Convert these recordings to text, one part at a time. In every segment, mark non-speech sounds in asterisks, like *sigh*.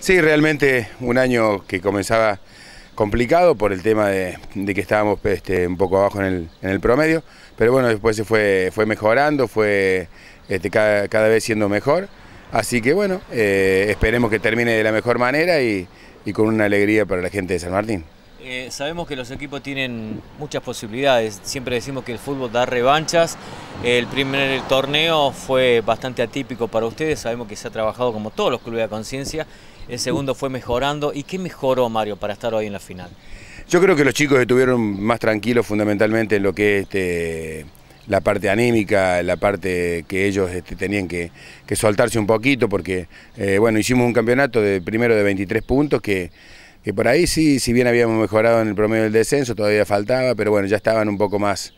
Sí, realmente un año que comenzaba complicado por el tema de, que estábamos este, un poco abajo en el, promedio, pero bueno, después se fue, fue mejorando, fue este, cada, vez siendo mejor, así que bueno, eh, esperemos que termine de la mejor manera y con una alegría para la gente de San Martín. Eh, sabemos que los equipos tienen muchas posibilidades. Siempre decimos que el fútbol da revanchas. El primer torneo fue bastante atípico para ustedes. Sabemos que se ha trabajado como todos los clubes de conciencia. El segundo fue mejorando. ¿Y qué mejoró, Mario, para estar hoy en la final? Yo creo que los chicos estuvieron más tranquilos fundamentalmente en lo que es este, la parte anímica, la parte que ellos este, tenían que, soltarse un poquito, porque eh, bueno, hicimos un campeonato de primero de 23 puntos que que por ahí sí, si bien habíamos mejorado en el promedio del descenso, todavía faltaba, pero bueno, ya estaban un poco más,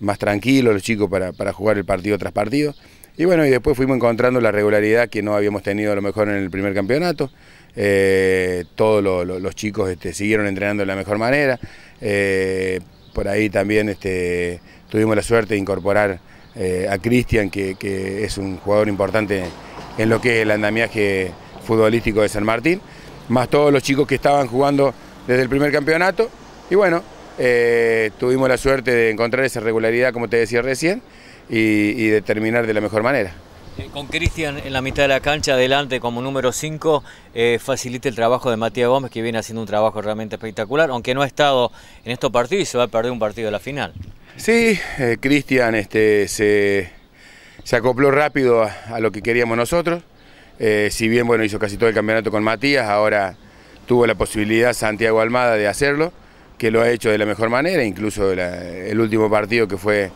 más tranquilos los chicos para, jugar el partido tras partido. Y bueno, y después fuimos encontrando la regularidad que no habíamos tenido a lo mejor en el primer campeonato. Eh, todos los chicos este, siguieron entrenando de la mejor manera. Eh, por ahí también este, tuvimos la suerte de incorporar eh, a Cristian, que es un jugador importante en lo que es el andamiaje futbolístico de San Martín más todos los chicos que estaban jugando desde el primer campeonato. Y bueno, eh, tuvimos la suerte de encontrar esa regularidad, como te decía recién, y, de terminar de la mejor manera. Eh, con Cristian en la mitad de la cancha, adelante como número 5, eh, facilita el trabajo de Matías Gómez, que viene haciendo un trabajo realmente espectacular, aunque no ha estado en estos partidos y se va a perder un partido de la final. Sí, Cristian este, se, acopló rápido a lo que queríamos nosotros. Eh, si bien bueno, hizo casi todo el campeonato con Matías, ahora tuvo la posibilidad Santiago Almada de hacerlo, que lo ha hecho de la mejor manera, incluso el último partido que fue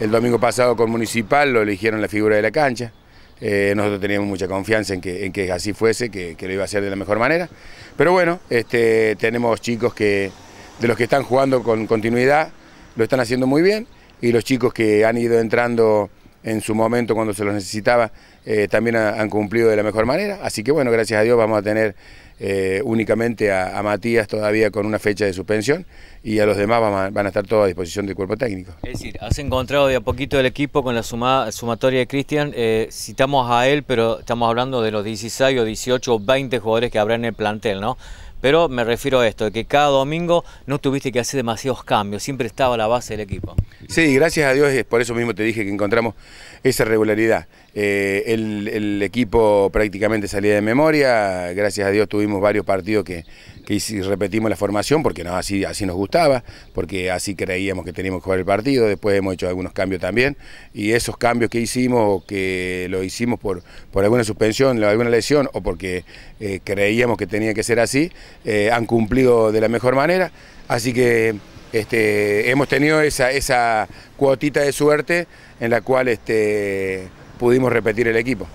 el domingo pasado con Municipal, lo eligieron la figura de la cancha. Eh, nosotros teníamos mucha confianza en que, en que así fuese, que, lo iba a hacer de la mejor manera. Pero bueno, este, tenemos chicos que de los que están jugando con continuidad, lo están haciendo muy bien, y los chicos que han ido entrando en su momento cuando se los necesitaba eh, también han cumplido de la mejor manera. Así que bueno, gracias a Dios vamos a tener eh, únicamente a, Matías todavía con una fecha de suspensión y a los demás van a, estar todos a disposición del cuerpo técnico. Es decir, has encontrado de a poquito el equipo con la sumatoria de Cristian, eh, citamos a él, pero estamos hablando de los 16 o 18 o 20 jugadores que habrá en el plantel, ¿no? Pero me refiero a esto, de que cada domingo no tuviste que hacer demasiados cambios, siempre estaba la base del equipo. Sí, gracias a Dios, por eso mismo te dije que encontramos esa regularidad. Eh, el, equipo prácticamente salía de memoria, gracias a Dios tuvimos varios partidos que, que repetimos la formación porque así, así nos gustaba, porque así creíamos que teníamos que jugar el partido, después hemos hecho algunos cambios también y esos cambios que hicimos, que lo hicimos por, por alguna suspensión, alguna lesión o porque eh, creíamos que tenía que ser así, eh, han cumplido de la mejor manera, así que este, hemos tenido esa, cuotita de suerte en la cual este, pudimos repetir el equipo.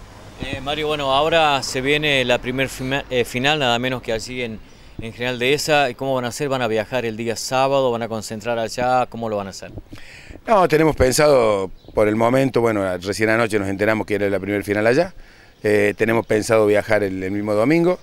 Eh, Mario, bueno, ahora se viene la primer eh, final, nada menos que allí en, General de esa. ¿Cómo van a hacer? ¿Van a viajar el día sábado? ¿Van a concentrar allá? ¿Cómo lo van a hacer? No, tenemos pensado por el momento, bueno, recién anoche nos enteramos que era la primer final allá. Eh, tenemos pensado viajar el, el mismo domingo.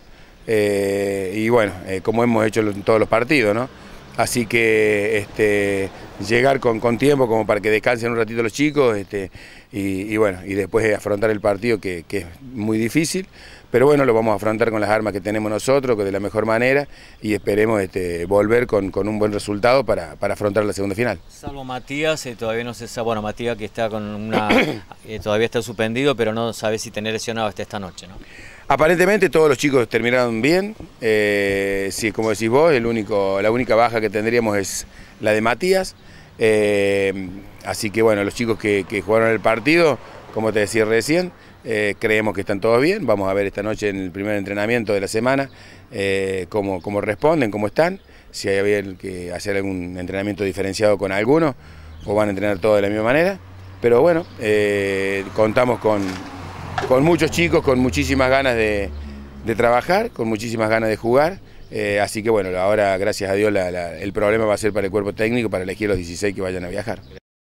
y bueno, como hemos hecho en todos los partidos, ¿no? Así que este, llegar con, tiempo como para que descansen un ratito los chicos este, y, bueno, y después afrontar el partido que, es muy difícil, pero bueno, lo vamos a afrontar con las armas que tenemos nosotros, que de la mejor manera y esperemos este, volver con, un buen resultado para, afrontar la segunda final. Salvo Matías, eh, todavía no se sabe, bueno, Matías que está con una, *coughs* eh, todavía está suspendido, pero no sabe si tener lesionado hasta esta noche, ¿no? Aparentemente todos los chicos terminaron bien. Eh, si es como decís vos, la única baja que tendríamos es la de Matías. Eh, así que bueno, los chicos que, jugaron el partido, como te decía recién, eh, creemos que están todos bien. Vamos a ver esta noche en el primer entrenamiento de la semana cómo, cómo, responden, cómo están, si hay que hacer algún entrenamiento diferenciado con alguno o van a entrenar todos de la misma manera. Pero bueno, contamos con, con muchos chicos, con muchísimas ganas de, trabajar, con muchísimas ganas de jugar. Eh, así que bueno, ahora gracias a Dios el problema va a ser para el cuerpo técnico, para elegir los 16 que vayan a viajar.